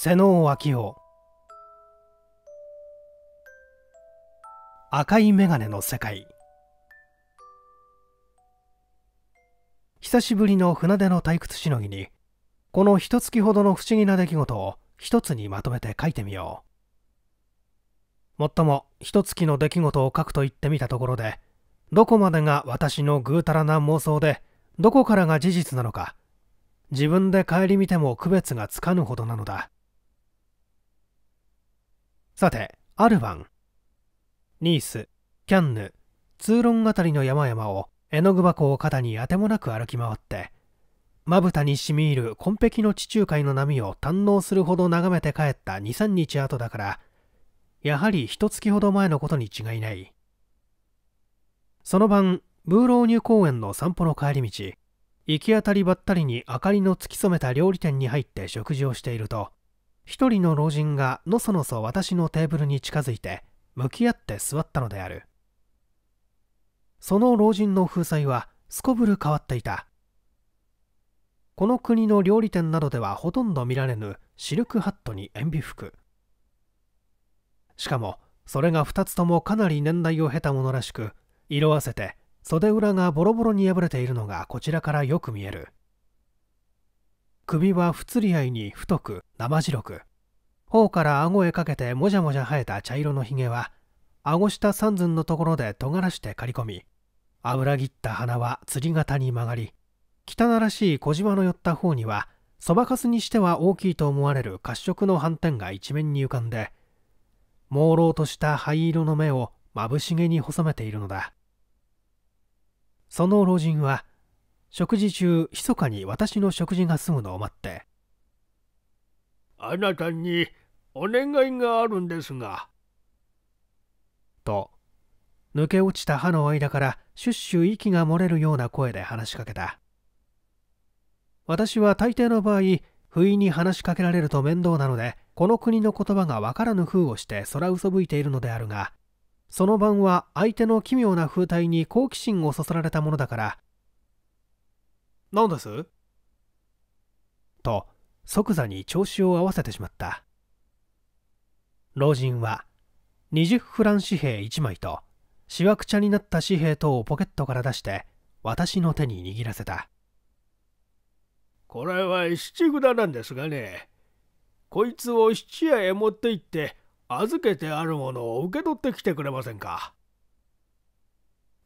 瀬能昭夫赤い眼鏡の世界久しぶりの船出の退屈しのぎにこの一月ほどの不思議な出来事を一つにまとめて書いてみようもっとも一月の出来事を書くと言ってみたところでどこまでが私のぐうたらな妄想でどこからが事実なのか自分で顧みても区別がつかぬほどなのださて、ある晩、ニース、キャンヌ、通論あたりの山々を絵の具箱を肩にあてもなく歩き回って、まぶたにしみ入る紺碧の地中海の波を堪能するほど眺めて帰った2、3日後だから、やはり一月ほど前のことに違いない。その晩、ブーローニュ公園の散歩の帰り道、行き当たりばったりに明かりの突き染めた料理店に入って食事をしていると、一人の老人がのそのそ私のテーブルに近づいて向き合って座ったのであるその老人の風采はすこぶる変わっていたこの国の料理店などではほとんど見られぬシルクハットに塩ビ服しかもそれが2つともかなり年代を経たものらしく色あせて袖裏がボロボロに破れているのがこちらからよく見える首は不釣り合いに太く生白く頬から顎へかけてもじゃもじゃ生えた茶色のひげは顎下三寸のところで尖らして刈り込み油切った鼻は釣り型に曲がり汚らしい小島の寄った方にはそばかすにしては大きいと思われる褐色の斑点が一面に浮かんで朦朧とした灰色の目をまぶしげに細めているのだその老人は食事中密かに私の食事が済むのを待ってあなたにお願いがあるんですがと抜け落ちた歯の間からシュッシュ息が漏れるような声で話しかけた私は大抵の場合不意に話しかけられると面倒なのでこの国の言葉がわからぬ風をして空うそぶいているのであるがその晩は相手の奇妙な風体に好奇心をそそられたものだから何ですと即座に調子を合わせてしまった老人は20フラン紙幣1枚としわくちゃになった紙幣等をポケットから出して私の手に握らせたこれは七札なんですがねこいつを質屋へ持って行って預けてあるものを受け取ってきてくれませんか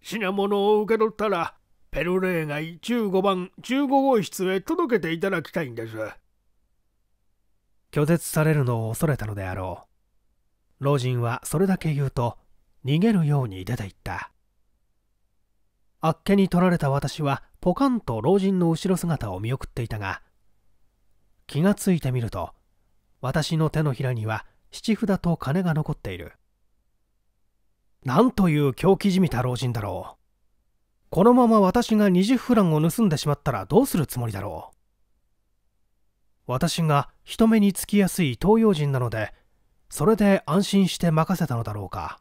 品物を受け取ったらペルレー15番15号室へ届けていただきたいんです拒絶されるのを恐れたのであろう老人はそれだけ言うと逃げるように出て行ったあっけに取られた私はポカンと老人の後ろ姿を見送っていたが気がついてみると私の手のひらには七札と金が残っているなんという狂気じみた老人だろうこのまま私が20フランを盗んでしまったらどうするつもりだろう私が人目につきやすい東洋人なのでそれで安心して任せたのだろうか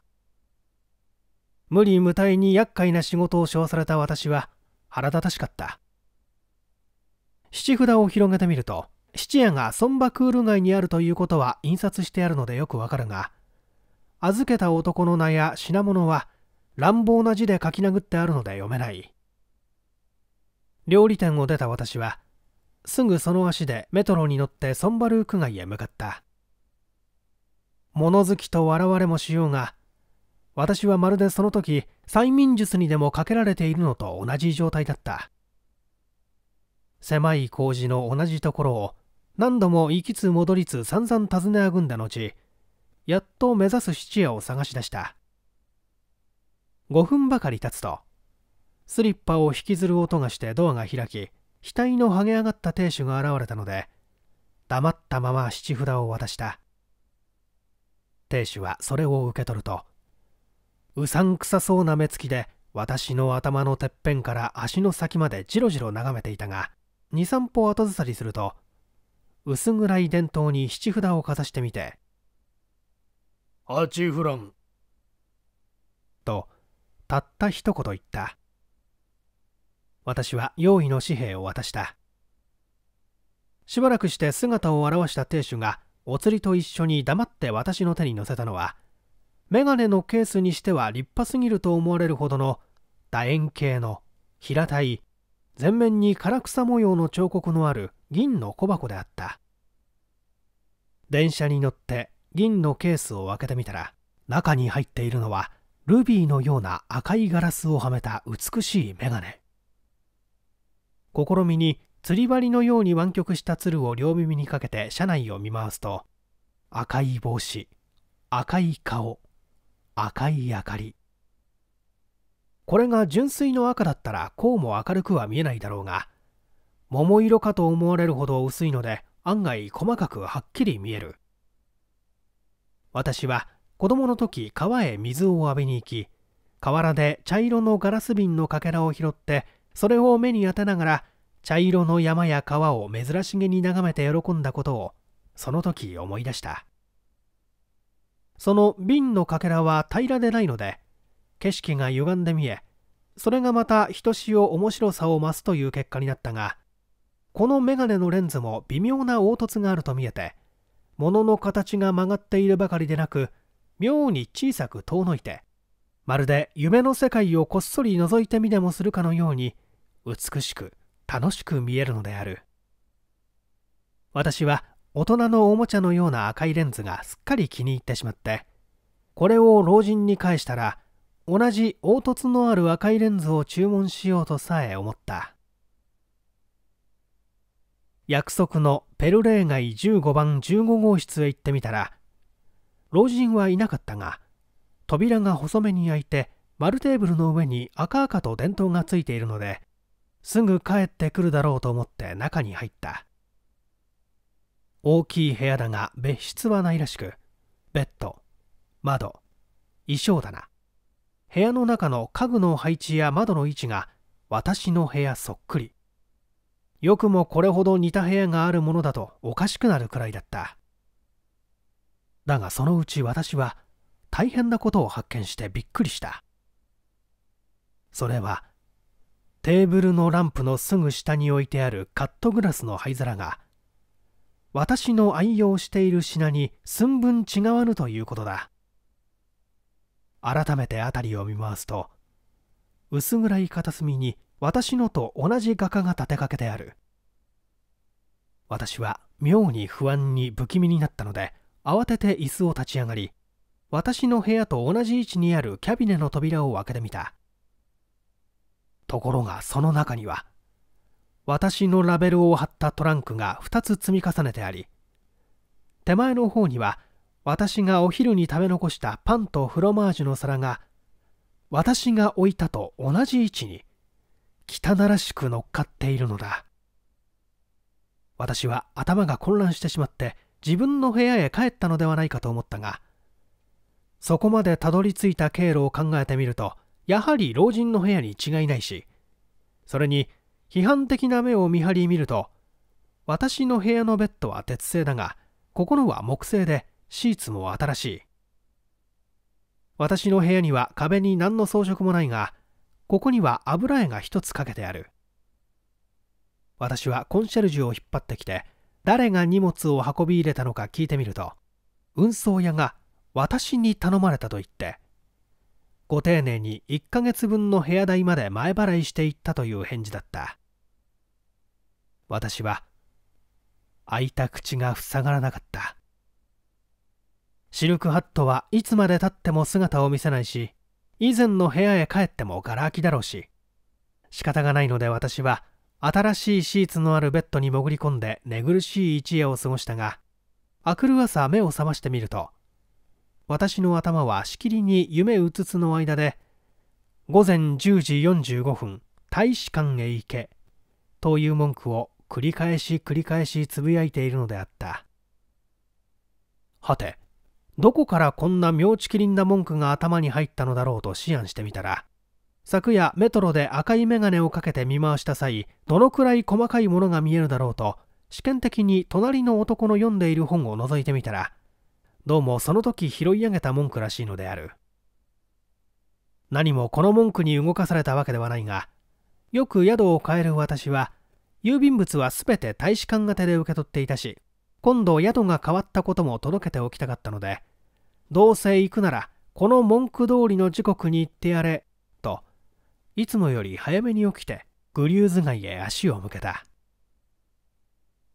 無理無体に厄介な仕事を称された私は腹立たしかった七札を広げてみると質屋がソンバクール街にあるということは印刷してあるのでよくわかるが預けた男の名や品物は乱暴な字で書き殴ってあるので読めない料理店を出た私はすぐその足でメトロに乗ってソンバルーク街へ向かった物好きと笑われもしようが私はまるでその時催眠術にでもかけられているのと同じ状態だった狭い工事の同じところを何度も行きつ戻りつ散々尋ねあぐんだ後やっと目指す質屋を探し出した5分ばかり経つとスリッパを引きずる音がしてドアが開き額の剥げ上がった亭主が現れたので黙ったまま七札を渡した亭主はそれを受け取るとうさんくさそうな目つきで私の頭のてっぺんから足の先までじろじろ眺めていたが23歩後ずさりすると薄暗い伝統に七札をかざしてみて「八フラン」とたった一言言った私は用意の紙幣を渡したしばらくして姿を現した亭主がお釣りと一緒に黙って私の手に乗せたのは眼鏡のケースにしては立派すぎると思われるほどの楕円形の平たい全面に唐草模様の彫刻のある銀の小箱であった電車に乗って銀のケースを開けてみたら中に入っているのはルビーのような赤いガラスをはめた美しいメガネ試みに釣り針のように湾曲した鶴を両耳にかけて車内を見回すと赤い帽子赤い顔赤い明かりこれが純粋の赤だったらこうも明るくは見えないだろうが桃色かと思われるほど薄いので案外細かくはっきり見える私は子供の時川へ水を浴びに行き河原で茶色のガラス瓶のかけらを拾ってそれを目に当てながら茶色の山や川を珍しげに眺めて喜んだことをその時思い出したその瓶のかけらは平らでないので景色が歪んで見えそれがまたひとしお面白さを増すという結果になったがこの眼鏡のレンズも微妙な凹凸があると見えて物の形が曲がっているばかりでなく妙に小さく遠のいてまるで夢の世界をこっそり覗いてみでもするかのように美しく楽しく見えるのである私は大人のおもちゃのような赤いレンズがすっかり気に入ってしまってこれを老人に返したら同じ凹凸のある赤いレンズを注文しようとさえ思った約束のペルレー街15番15号室へ行ってみたら老人はいなかったが扉が細めに開いて丸テーブルの上に赤々と電灯がついているのですぐ帰ってくるだろうと思って中に入った大きい部屋だが別室はないらしくベッド窓衣装棚部屋の中の家具の配置や窓の位置が私の部屋そっくりよくもこれほど似た部屋があるものだとおかしくなるくらいだっただがそのうち私は大変なことを発見してびっくりしたそれはテーブルのランプのすぐ下に置いてあるカットグラスの灰皿が私の愛用している品に寸分違わぬということだ改めて辺りを見回すと薄暗い片隅に私のと同じ画家が立てかけてある私は妙に不安に不気味になったので慌てて椅子を立ち上がり私の部屋と同じ位置にあるキャビネの扉を開けてみたところがその中には私のラベルを貼ったトランクが2つ積み重ねてあり手前の方には私がお昼に食べ残したパンとフロマージュの皿が私が置いたと同じ位置に汚らしく乗っかっているのだ私は頭が混乱してしまって自分の部屋へ帰ったのではないかと思ったがそこまでたどり着いた経路を考えてみるとやはり老人の部屋に違いないしそれに批判的な目を見張り見ると私の部屋のベッドは鉄製だがここのは木製でシーツも新しい私の部屋には壁に何の装飾もないがここには油絵が一つかけてある私はコンシェルジュを引っ張ってきて誰が荷物を運び入れたのか聞いてみると運送屋が私に頼まれたと言ってご丁寧に1ヶ月分の部屋代まで前払いしていったという返事だった私は開いた口が塞がらなかったシルクハットはいつまでたっても姿を見せないし以前の部屋へ帰ってもがら空きだろうし仕方がないので私は新しいシーツのあるベッドに潜り込んで寝苦しい一夜を過ごしたが明くる朝目を覚ましてみると私の頭はしきりに夢うつつの間で午前10時45分大使館へ行けという文句を繰り返し繰り返しつぶやいているのであったはてどこからこんな妙ちきりんな文句が頭に入ったのだろうと思案してみたら昨夜メトロで赤い眼鏡をかけて見回した際どのくらい細かいものが見えるだろうと試験的に隣の男の読んでいる本を覗いてみたらどうもその時拾い上げた文句らしいのである何もこの文句に動かされたわけではないがよく宿を変える私は郵便物は全て大使館型で受け取っていたし今度宿が変わったことも届けておきたかったのでどうせ行くならこの文句通りの時刻に行ってやれいつもより早めに起きてグリューズ街へ足を向けた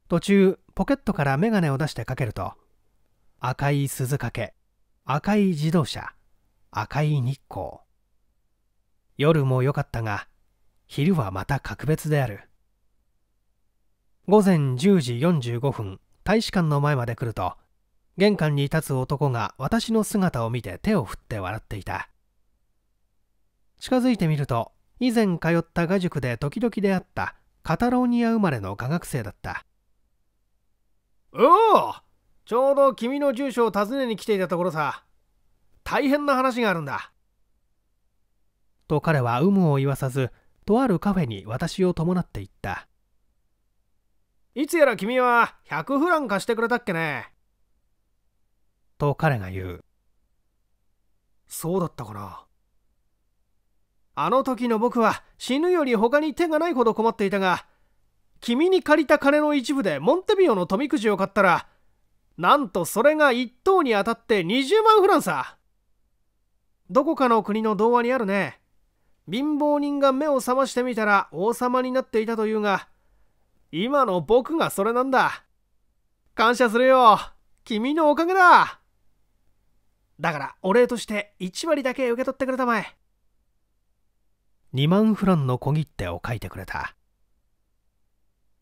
途中ポケットから眼鏡を出してかけると赤い鈴掛け赤い自動車赤い日光夜も良かったが昼はまた格別である午前10時45分大使館の前まで来ると玄関に立つ男が私の姿を見て手を振って笑っていた近づいてみると以前通った画塾で時々出会ったカタローニア生まれの科学生だったおおちょうど君の住所を訪ねに来ていたところさ大変な話があるんだと彼は有無を言わさずとあるカフェに私を伴って行ったいつやら君は100フラン貸してくれたっけねと彼が言うそうだったかなあの時の僕は死ぬより他に手がないほど困っていたが、君に借りた金の一部でモンテビオの富くじを買ったら、なんとそれが1等に当たって20万フランさ。どこかの国の童話にあるね。貧乏人が目を覚ましてみたら王様になっていたというが、今の僕がそれなんだ。感謝するよ。君のおかげだ。だからお礼として1割だけ受け取ってくれたまえ。2万フランの小切手を書いてくれた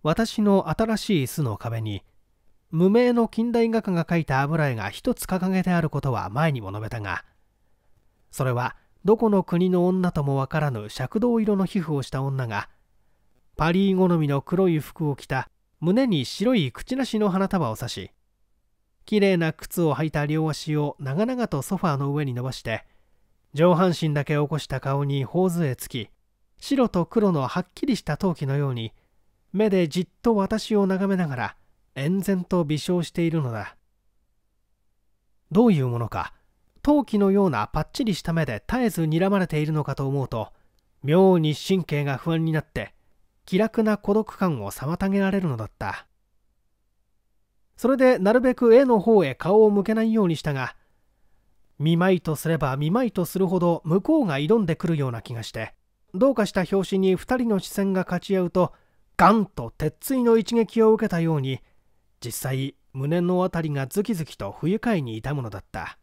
私の新しい巣の壁に無名の近代画家が描いた油絵が一つ掲げてあることは前にも述べたがそれはどこの国の女ともわからぬ赤銅色の皮膚をした女がパリー好みの黒い服を着た胸に白い口なしの花束を差し綺麗な靴を履いた両足を長々とソファーの上に伸ばして上半身だけ起こした顔に頬杖つき白と黒のはっきりした陶器のように目でじっと私を眺めながら唖然と微笑しているのだどういうものか陶器のようなパッチリした目で絶えず睨まれているのかと思うと妙に神経が不安になって気楽な孤独感を妨げられるのだったそれでなるべく絵の方へ顔を向けないようにしたが見舞いとすれば見舞いとするほど向こうが挑んでくるような気がしてどうかした拍子に2人の視線が勝ち合うとガンと鉄槌の一撃を受けたように実際胸の辺りがズキズキと不愉快にいたものだった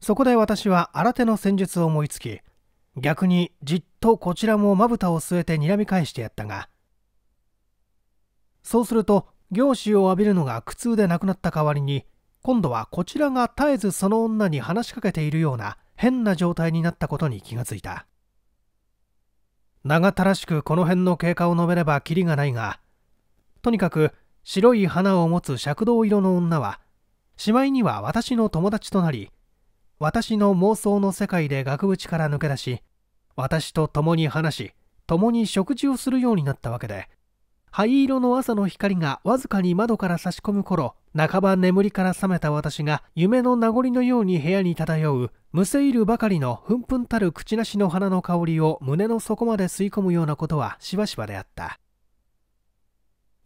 そこで私は新手の戦術を思いつき逆にじっとこちらもまぶたを据えて睨み返してやったがそうすると凝視を浴びるのが苦痛でなくなった代わりに今度はこちらが絶えずその女に話しかけているような変な状態になったことに気がついた長たらしくこの辺の経過を述べればきりがないがとにかく白い花を持つ赤銅色の女はしまいには私の友達となり私の妄想の世界で額縁から抜け出し私と共に話し共に食事をするようになったわけで灰色の朝の光がわずかに窓から差し込む頃半ば眠りから覚めた私が夢の名残のように部屋に漂うむせいるばかりのふんふんたる口なしの花の香りを胸の底まで吸い込むようなことはしばしばであった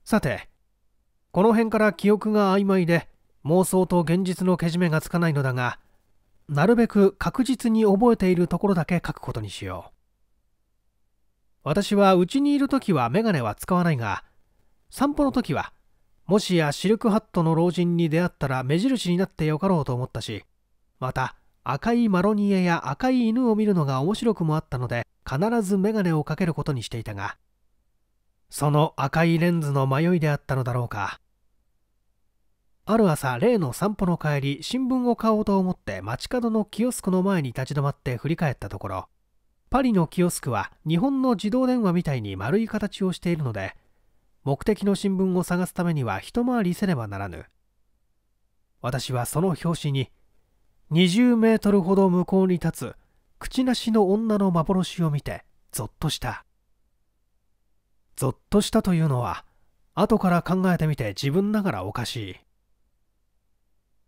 さてこの辺から記憶が曖昧で妄想と現実のけじめがつかないのだがなるべく確実に覚えているところだけ書くことにしよう私は家にいる時は眼鏡は使わないが散歩の時はもしやシルクハットの老人に出会ったら目印になってよかろうと思ったし、また赤いマロニエや赤い犬を見るのが面白くもあったので、必ず眼鏡をかけることにしていたが、その赤いレンズの迷いであったのだろうか。ある朝、例の散歩の帰り、新聞を買おうと思って街角のキオスクの前に立ち止まって振り返ったところ、パリのキオスクは日本の自動電話みたいに丸い形をしているので、目的の新聞を探すためには一回りせねばならぬ私はその表紙に20メートルほど向こうに立つ口なしの女の幻を見てゾッとしたゾッとしたというのは後から考えてみて自分ながらおかしい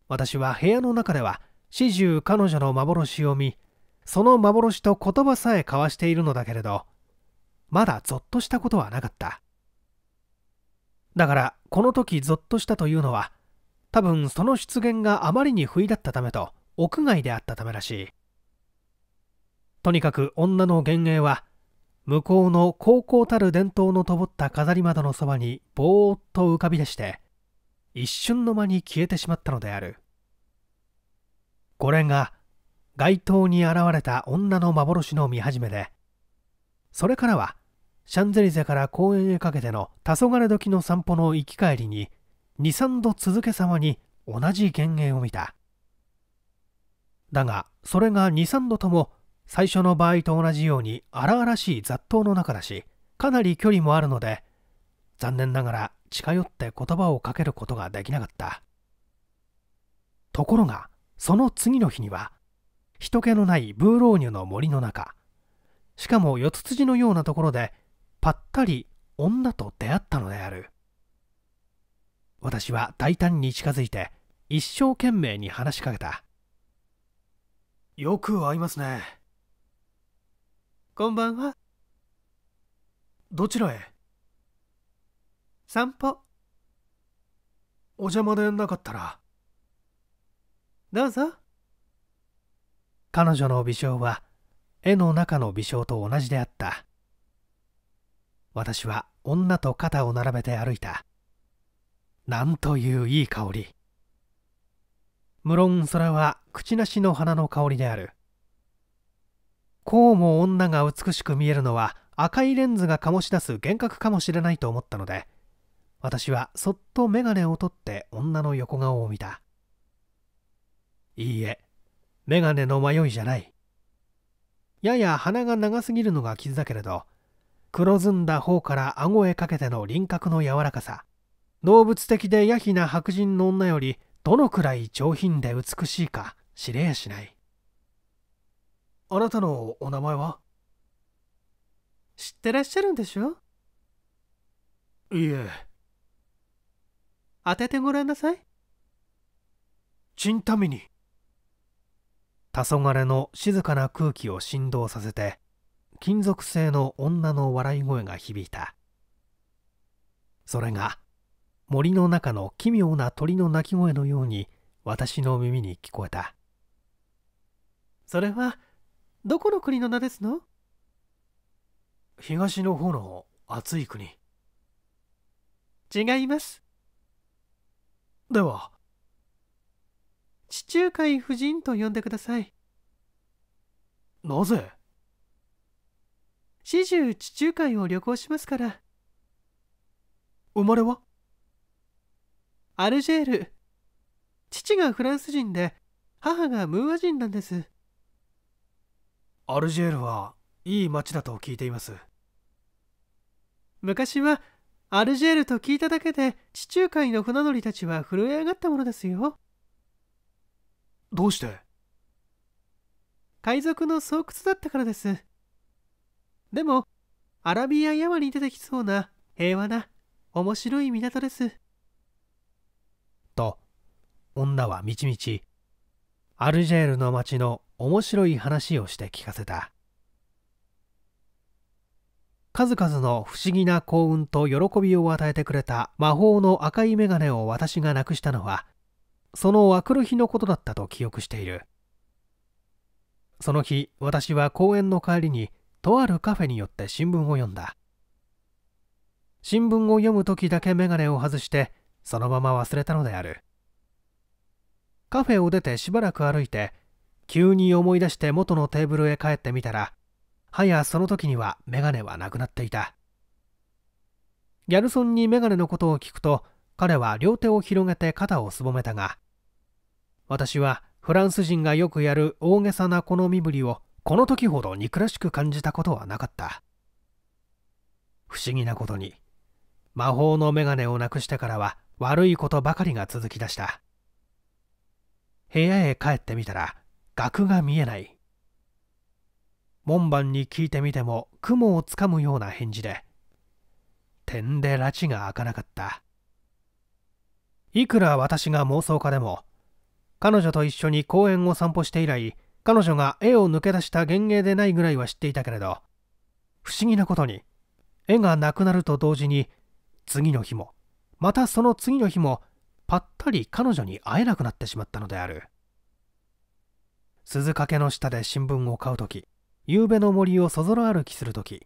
私は部屋の中では始終彼女の幻を見その幻と言葉さえ交わしているのだけれどまだゾッとしたことはなかっただからこの時ゾッとしたというのは多分その出現があまりに不意だったためと屋外であったためらしいとにかく女の幻影は向こうの高校たる伝統のとぼった飾り窓のそばにぼーっと浮かび出して一瞬の間に消えてしまったのであるこれが街灯に現れた女の幻の見始めでそれからはシャンゼリゼから公園へかけての黄昏時の散歩の行き帰りに23度続けさまに同じ幻影を見ただがそれが23度とも最初の場合と同じように荒々しい雑踏の中だしかなり距離もあるので残念ながら近寄って言葉をかけることができなかったところがその次の日には人気のないブーローニュの森の中しかも四つ辻のようなところでぱったり女と出会ったのである私は大胆に近づいて一生懸命に話しかけたよく合いますねこんばんはどちらへ散歩お邪魔でなかったらどうぞ彼女の微笑は絵の中の微笑と同じであった私は女と肩を並べて歩いた。なんといういい香り。無論それは口なしの花の香りである。こうも女が美しく見えるのは赤いレンズが醸し出す幻覚かもしれないと思ったので、私はそっと眼鏡を取って女の横顔を見た。いいえ、眼鏡の迷いじゃない。やや鼻が長すぎるのが傷だけれど、黒ずんだ方から顎へかけての輪郭の柔らかさ動物的でやひな白人の女よりどのくらい上品で美しいか知れやしないあなたのお名前は知ってらっしゃるんでしょいえ当ててごらんなさいチンタミニ黄昏の静かな空気を振動させて金属製の女の笑い声が響いたそれが森の中の奇妙な鳥の鳴き声のように私の耳に聞こえたそれはどこの国の名ですの東の方の暑い国違いますでは地中海夫人と呼んでくださいなぜ始終地中海を旅行しますから生まれはアルジェール父がフランス人で母がムーア人なんですアルジェールはいい町だと聞いています昔はアルジェールと聞いただけで地中海の船乗りたちは震え上がったものですよどうして海賊の巣窟だったからですでも、アラビア山に出てきそうな平和な面白い港です。と、女はみちみち、アルジェールの街の面白い話をして聞かせた。数々の不思議な幸運と喜びを与えてくれた魔法の赤い眼鏡を私がなくしたのは、その沸くる日のことだったと記憶している。その日、私は公園の帰りにとあるカフェによって新聞を読んだ新聞を読む時だけ眼鏡を外してそのまま忘れたのであるカフェを出てしばらく歩いて急に思い出して元のテーブルへ帰ってみたらはやその時には眼鏡はなくなっていたギャルソンに眼鏡のことを聞くと彼は両手を広げて肩をすぼめたが私はフランス人がよくやる大げさなこの身振りをこの時ほど憎らしく感じたことはなかった不思議なことに魔法の眼鏡をなくしてからは悪いことばかりが続きだした部屋へ帰ってみたら額が見えない門番に聞いてみても雲をつかむような返事で点で拉致が開かなかったいくら私が妄想家でも彼女と一緒に公園を散歩して以来彼女が絵を抜け出した幻影でないぐらいは知っていたけれど不思議なことに絵がなくなると同時に次の日もまたその次の日もぱったり彼女に会えなくなってしまったのである鈴掛の下で新聞を買う時夕べの森をそぞろ歩きする時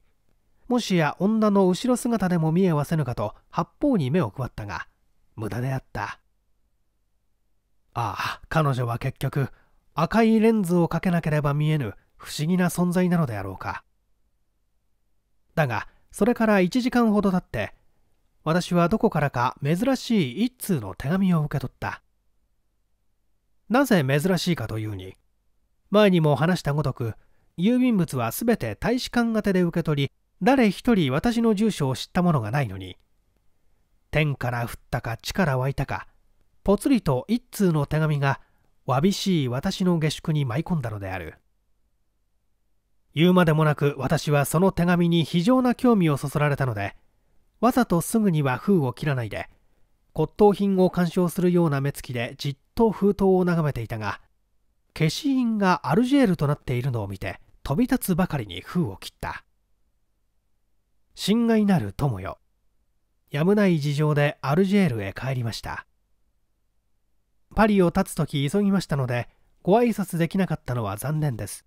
もしや女の後ろ姿でも見えはせぬかと八方に目を配ったが無駄であったああ彼女は結局赤いレンズをかけなければ見えぬ不思議な存在なのであろうかだがそれから1時間ほど経って私はどこからか珍しい一通の手紙を受け取ったなぜ珍しいかというに前にも話したごとく郵便物は全て大使館宛てで受け取り誰一人私の住所を知ったものがないのに天から降ったか地から湧いたかぽつりと一通の手紙がわびしい私の下宿に舞い込んだのである言うまでもなく私はその手紙に非常な興味をそそられたのでわざとすぐには封を切らないで骨董品を鑑賞するような目つきでじっと封筒を眺めていたが消印がアルジェールとなっているのを見て飛び立つばかりに封を切った心外なる友よやむない事情でアルジェールへ帰りましたパリを立つ時急ぎましたのでご挨拶できなかったのは残念です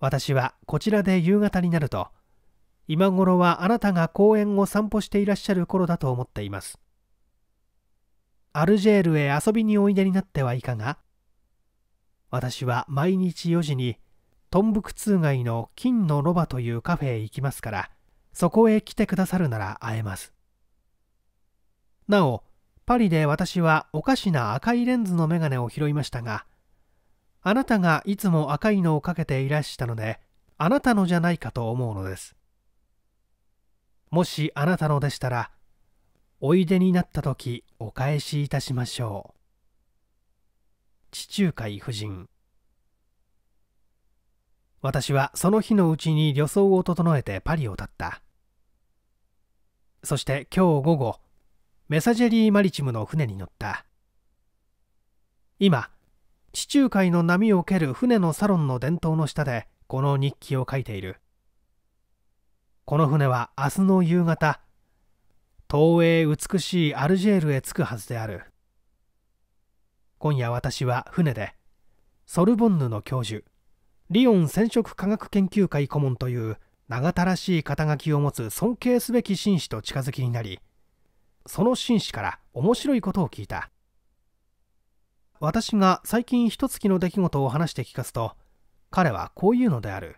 私はこちらで夕方になると今頃はあなたが公園を散歩していらっしゃる頃だと思っていますアルジェールへ遊びにおいでになってはいかが私は毎日4時にトンブク通街の金のロバというカフェへ行きますからそこへ来てくださるなら会えますなおパリで私はおかしな赤いレンズのメガネを拾いましたが、あなたがいつも赤いのをかけていらしたので、あなたのじゃないかと思うのです。もしあなたのでしたら、おいでになった時お返しいたしましょう。地中海夫人私はその日のうちに旅装を整えてパリを立った。そして今日午後、メサジェリー・マリチムの船に乗った今地中海の波を蹴る船のサロンの伝統の下でこの日記を書いているこの船は明日の夕方東映美しいアルジェールへ着くはずである今夜私は船でソルボンヌの教授リオン染色科学研究会顧問という長たらしい肩書きを持つ尊敬すべき紳士と近づきになりその紳士から面白いことを聞いた私が最近一月の出来事を話して聞かすと彼はこう言うのである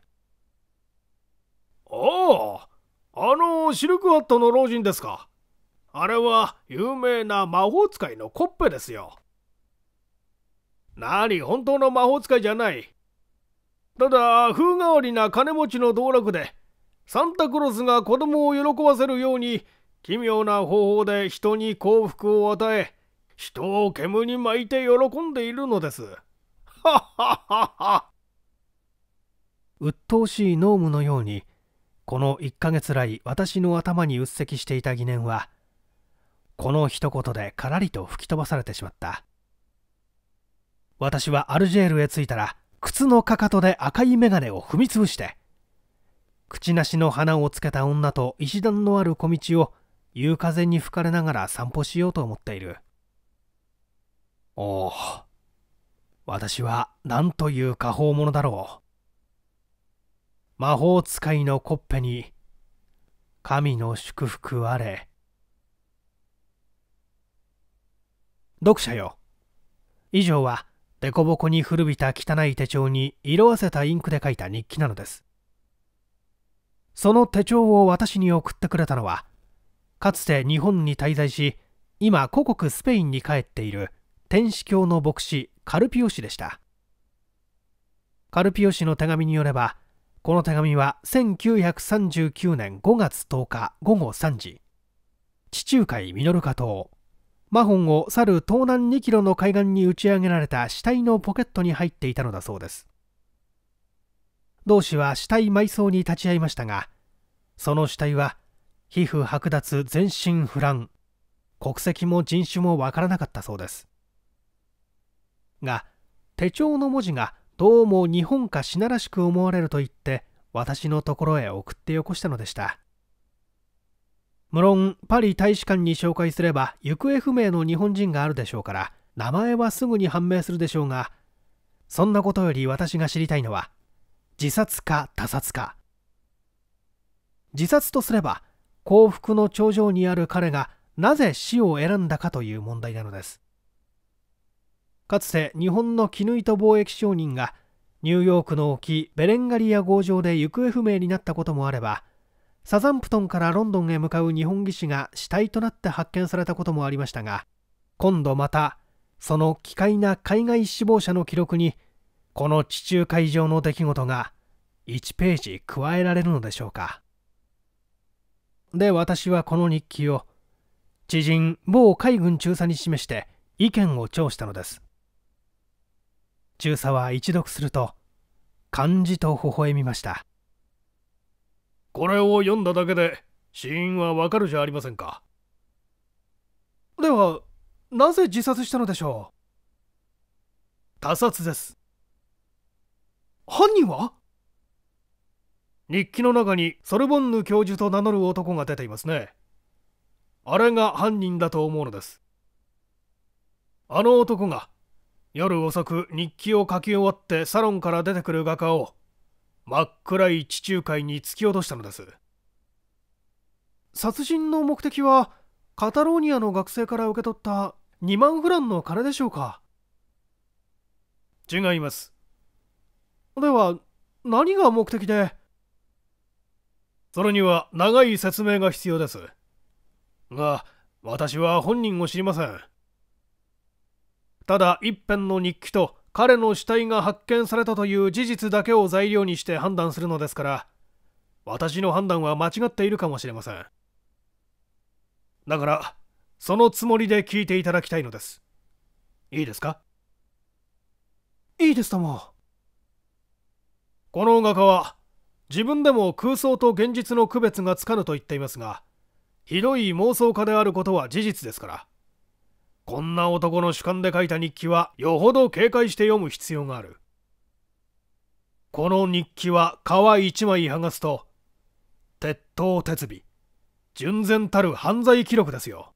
あああのシルクハットの老人ですかあれは有名な魔法使いのコッペですよ何本当の魔法使いじゃないただ風変わりな金持ちの道楽でサンタクロースが子供を喜ばせるように奇妙な方法で人に幸福を与え人を煙に巻いて喜んでいるのですは っはっはっは鬱陶しい脳無のようにこの1ヶ月来私の頭にうっせきしていた疑念はこの一言でからりと吹き飛ばされてしまった私はアルジェールへ着いたら靴のかかとで赤い眼鏡を踏みつぶして口なしの花をつけた女と石段のある小道を夕風に吹かれながら散歩しようと思っているおお私は何という下方者だろう魔法使いのコッペに神の祝福あれ読者よ以上は凸凹に古びた汚い手帳に色あせたインクで書いた日記なのですその手帳を私に送ってくれたのはかつて日本に滞在し今故国スペインに帰っている天使教の牧師カルピオ氏でしたカルピオ氏の手紙によればこの手紙は1939年5月10日午後3時地中海ミノルカ島マホンを去る東南2キロの海岸に打ち上げられた死体のポケットに入っていたのだそうです同氏は死体埋葬に立ち会いましたがその死体は皮膚剥奪全身不乱国籍も人種もわからなかったそうですが手帳の文字がどうも日本か品らしく思われると言って私のところへ送ってよこしたのでした無論パリ大使館に紹介すれば行方不明の日本人があるでしょうから名前はすぐに判明するでしょうがそんなことより私が知りたいのは自殺か他殺か自殺とすれば幸福の頂上にある彼がなぜ死を選んだかという問題なのですかつて日本の絹糸貿易商人がニューヨークの沖ベレンガリア号上で行方不明になったこともあればサザンプトンからロンドンへ向かう日本技師が死体となって発見されたこともありましたが今度またその奇怪な海外死亡者の記録にこの地中海上の出来事が1ページ加えられるのでしょうかで私はこの日記を知人某海軍中佐に示して意見を聴したのです中佐は一読すると漢字と微笑みましたこれを読んだだけで死因はわかるじゃありませんかではなぜ自殺したのでしょう他殺です犯人は日記の中にソルボンヌ教授と名乗る男が出ていますねあれが犯人だと思うのですあの男が夜遅く日記を書き終わってサロンから出てくる画家を真っ暗い地中海に突き落としたのです殺人の目的はカタローニアの学生から受け取った2万フランの金でしょうか違いますでは何が目的でそれには長い説明が必要です。が、私は本人を知りません。ただ一辺の日記と彼の死体が発見されたという事実だけを材料にして判断するのですから、私の判断は間違っているかもしれません。だから、そのつもりで聞いていただきたいのです。いいですかいいですとも。この画家は自分でも空想と現実の区別がつかぬと言っていますがひどい妄想家であることは事実ですからこんな男の主観で書いた日記はよほど警戒して読む必要があるこの日記は皮一枚剥がすと鉄塔鉄尾純然たる犯罪記録ですよ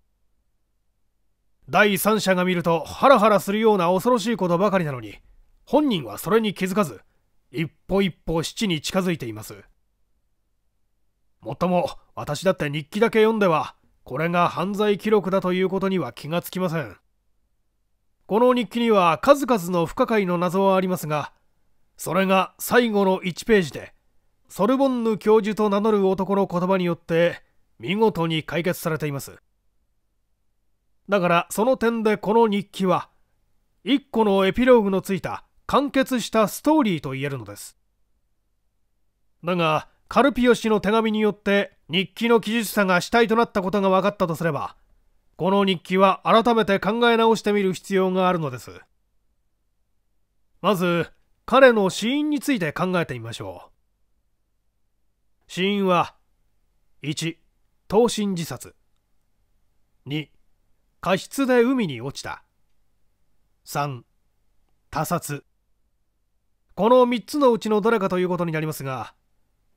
第三者が見るとハラハラするような恐ろしいことばかりなのに本人はそれに気づかず一歩一歩七に近づいていますもっとも私だって日記だけ読んではこれが犯罪記録だということには気がつきませんこの日記には数々の不可解の謎はありますがそれが最後の1ページでソルボンヌ教授と名乗る男の言葉によって見事に解決されていますだからその点でこの日記は1個のエピローグのついた完結したストーリーと言えるのですだがカルピオ氏の手紙によって日記の記述者が死体となったことが分かったとすればこの日記は改めて考え直してみる必要があるのですまず彼の死因について考えてみましょう死因は1投身自殺2過失で海に落ちた3他殺この3つのうちのどれかということになりますが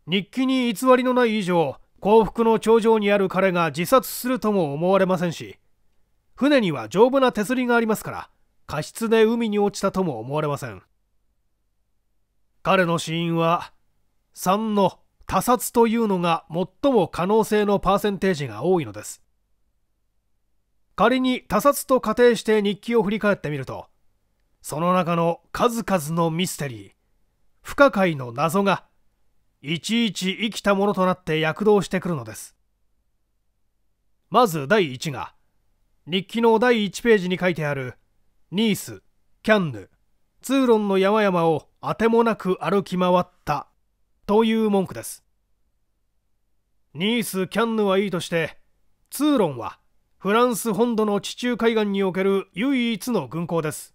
日記に偽りのない以上幸福の頂上にある彼が自殺するとも思われませんし船には丈夫な手すりがありますから過失で海に落ちたとも思われません彼の死因は3の他殺というのが最も可能性のパーセンテージが多いのです仮に他殺と仮定して日記を振り返ってみるとその中の数々のミステリー不可解の謎がいちいち生きたものとなって躍動してくるのですまず第1が日記の第1ページに書いてあるニースキャンヌ通論の山々をあてもなく歩き回ったという文句ですニースキャンヌはいいとして通論はフランス本土の地中海岸における唯一の軍港です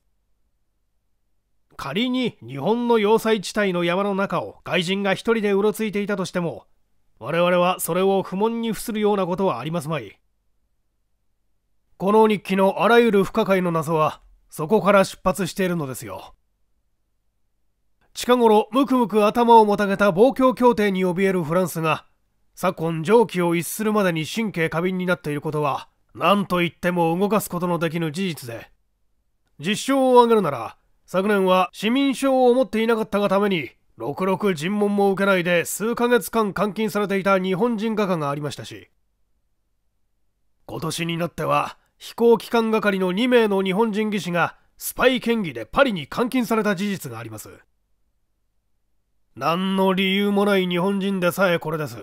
仮に日本の要塞地帯の山の中を外人が一人でうろついていたとしても我々はそれを不問に付するようなことはありますまいこの日記のあらゆる不可解の謎はそこから出発しているのですよ近頃ムクムク頭をもたげた望郷協定に怯えるフランスが昨今常軌を逸するまでに神経過敏になっていることは何と言っても動かすことのできぬ事実で実証を挙げるなら昨年は市民証を持っていなかったがために66尋問も受けないで数ヶ月間監禁されていた日本人画家がありましたし今年になっては飛行機関係の2名の日本人技師がスパイ嫌疑でパリに監禁された事実があります何の理由もない日本人でさえこれです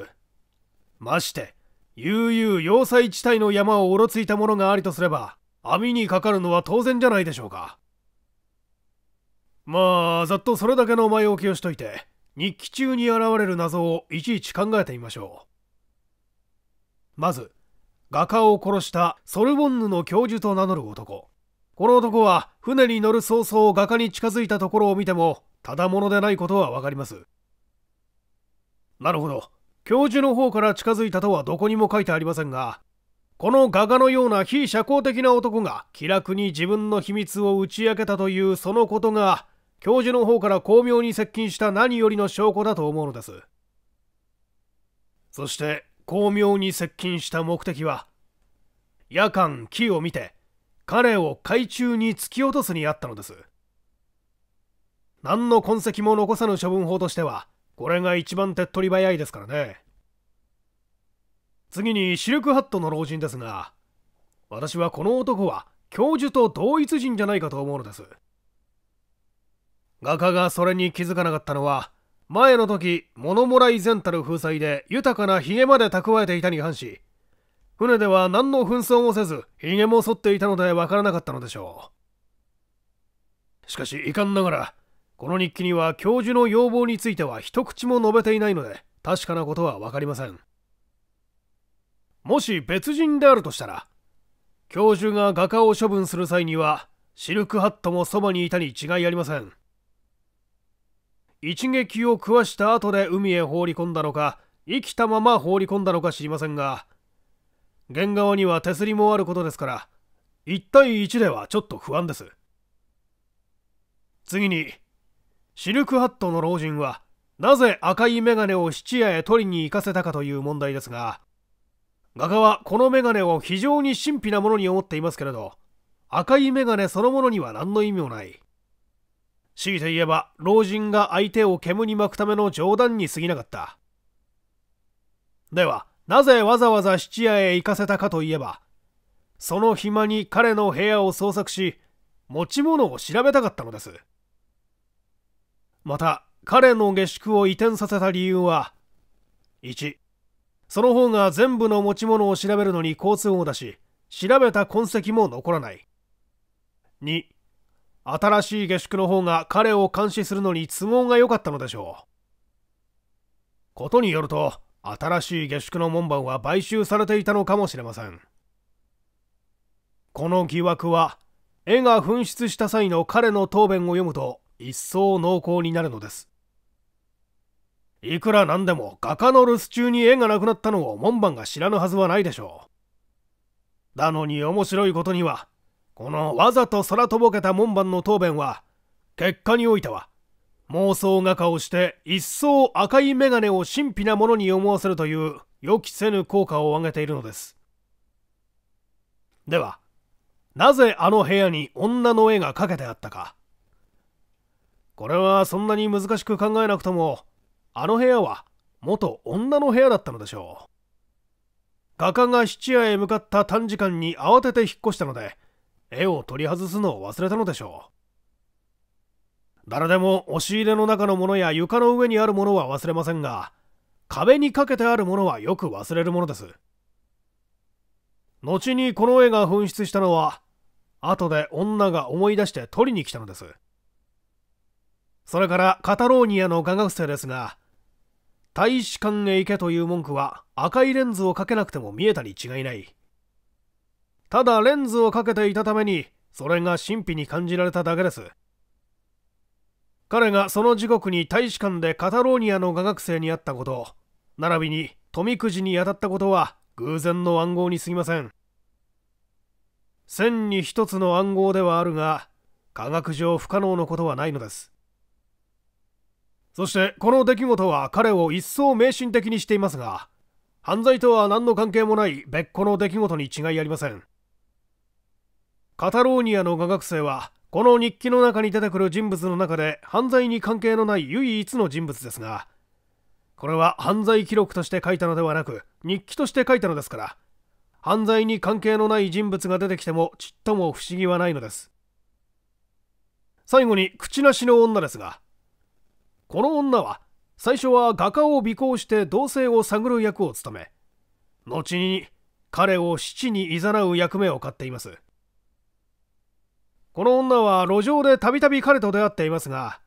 まして悠々要塞地帯の山をうろついたものがありとすれば網にかかるのは当然じゃないでしょうかまあざっとそれだけの前置きをしといて日記中に現れる謎をいちいち考えてみましょうまず画家を殺したソルボンヌの教授と名乗る男この男は船に乗る早々画家に近づいたところを見てもただ者でないことは分かりますなるほど教授の方から近づいたとはどこにも書いてありませんがこの画家のような非社交的な男が気楽に自分の秘密を打ち明けたというそのことが教授の方から巧妙に接近した何よりの証拠だと思うのですそして巧妙に接近した目的は夜間木を見て彼を海中に突き落とすにあったのです何の痕跡も残さぬ処分法としてはこれが一番手っ取り早いですからね次にシルクハットの老人ですが私はこの男は教授と同一人じゃないかと思うのです画家がそれに気づかなかったのは前の時物もらい善たる風采で豊かなヒゲまで蓄えていたに反し船では何の紛争もせずヒゲも剃っていたのでわからなかったのでしょうしかし遺憾ながらこの日記には教授の要望については一口も述べていないので確かなことは分かりませんもし別人であるとしたら教授が画家を処分する際にはシルクハットもそばにいたに違いありません一撃を食わした後で海へ放り込んだのか生きたまま放り込んだのか知りませんが原側には手すりもあることですから1対1ではちょっと不安です次にシルクハットの老人はなぜ赤い眼鏡を質屋へ取りに行かせたかという問題ですが画家はこのメガネを非常に神秘なものに思っていますけれど赤いメガネそのものには何の意味もない強いて言えば老人が相手を煙に巻くための冗談に過ぎなかったではなぜわざわざ質屋へ行かせたかといえばその暇に彼の部屋を捜索し持ち物を調べたかったのですまた彼の下宿を移転させた理由は1その方が全部の持ち物を調べるのに交通を出し調べた痕跡も残らない2新しい下宿の方が彼を監視するのに都合が良かったのでしょうことによると新しい下宿の門番は買収されていたのかもしれませんこの疑惑は絵が紛失した際の彼の答弁を読むと一層濃厚になるのですいくらなんでも画家の留守中に絵がなくなったのを門番が知らぬはずはないでしょうなのに面白いことにはこのわざと空とぼけた門番の答弁は結果においては妄想画家をして一層赤い眼鏡を神秘なものに思わせるという予期せぬ効果を上げているのですではなぜあの部屋に女の絵が描けてあったかこれはそんなに難しく考えなくともあの部屋は元女の部屋だったのでしょう画家が質屋へ向かった短時間に慌てて引っ越したので絵を取り外すのを忘れたのでしょう誰でも押し入れの中のものや床の上にあるものは忘れませんが壁にかけてあるものはよく忘れるものです後にこの絵が紛失したのは後で女が思い出して取りに来たのですそれからカタローニアの画学生ですが大使館へ行けという文句は赤いレンズをかけなくても見えたに違いないただレンズをかけていたためにそれが神秘に感じられただけです彼がその時刻に大使館でカタローニアの画学生に会ったこと並びに富くじに当たったことは偶然の暗号にすぎません千に一つの暗号ではあるが科学上不可能のことはないのですそしてこの出来事は彼を一層迷信的にしていますが犯罪とは何の関係もない別個の出来事に違いありませんカタローニアの画学生はこの日記の中に出てくる人物の中で犯罪に関係のない唯一の人物ですがこれは犯罪記録として書いたのではなく日記として書いたのですから犯罪に関係のない人物が出てきてもちっとも不思議はないのです最後に口なしの女ですがこの女は最初は画家を尾行して同性を探る役を務め後に彼を死地に誘う役目を買っていますこの女は路上でたびたび彼と出会っていますが、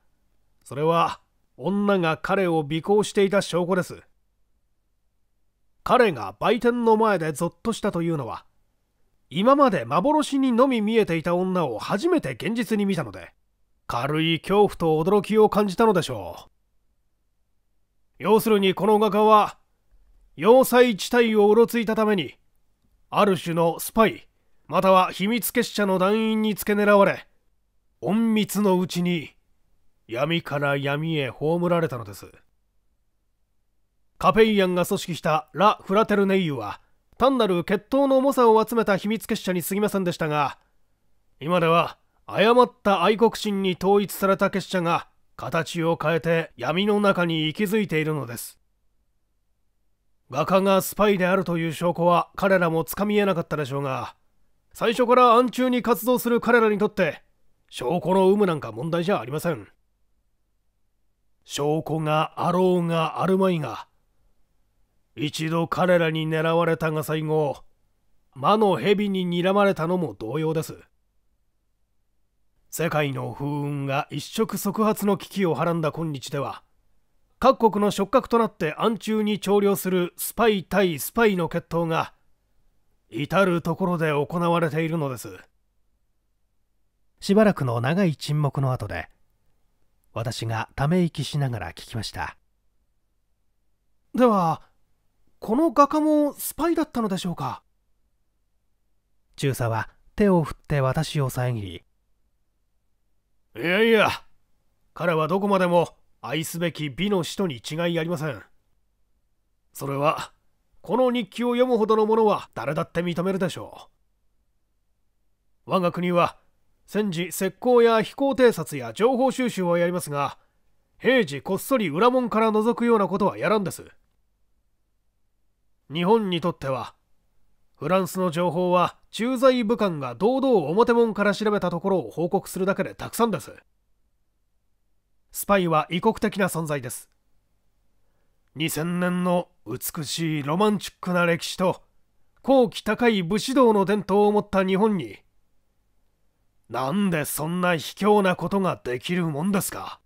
それは女が彼を尾行していた証拠です。彼が売店の前でゾッとしたというのは、今まで幻にのみ見えていた女を初めて現実に見たので、軽い恐怖と驚きを感じたのでしょう。要するにこの画家は、要塞地帯をうろついたために、ある種のスパイ、または秘密結社の団員に付け狙われ隠密のうちに闇から闇へ葬られたのですカペイアンが組織したラ・フラテルネイユは単なる血統の重さを集めた秘密結社に過ぎませんでしたが今では誤った愛国心に統一された結社が形を変えて闇の中に息づいているのです画家がスパイであるという証拠は彼らもつかみえなかったでしょうが最初から暗中に活動する彼らにとって証拠の有無なんか問題じゃありません証拠があろうがあるまいが一度彼らに狙われたが最後魔の蛇に睨まれたのも同様です世界の風雲が一触即発の危機をはらんだ今日では各国の触覚となって暗中に調量するスパイ対スパイの決闘が至る所で行われているのですしばらくの長い沈黙の後で私がため息しながら聞きましたではこの画家もスパイだったのでしょうか中佐は手を振って私を遮りいやいや彼はどこまでも愛すべき美の使徒に違いありませんそれはこの日記を読むほどのものは誰だって認めるでしょう我が国は戦時石膏や飛行偵察や情報収集をやりますが平時こっそり裏門から覗くようなことはやらんです日本にとってはフランスの情報は駐在武官が堂々表門から調べたところを報告するだけでたくさんですスパイは異国的な存在です2000年の美しいロマンチックな歴史と高貴高い武士道の伝統を持った日本になんでそんな卑怯なことができるもんですか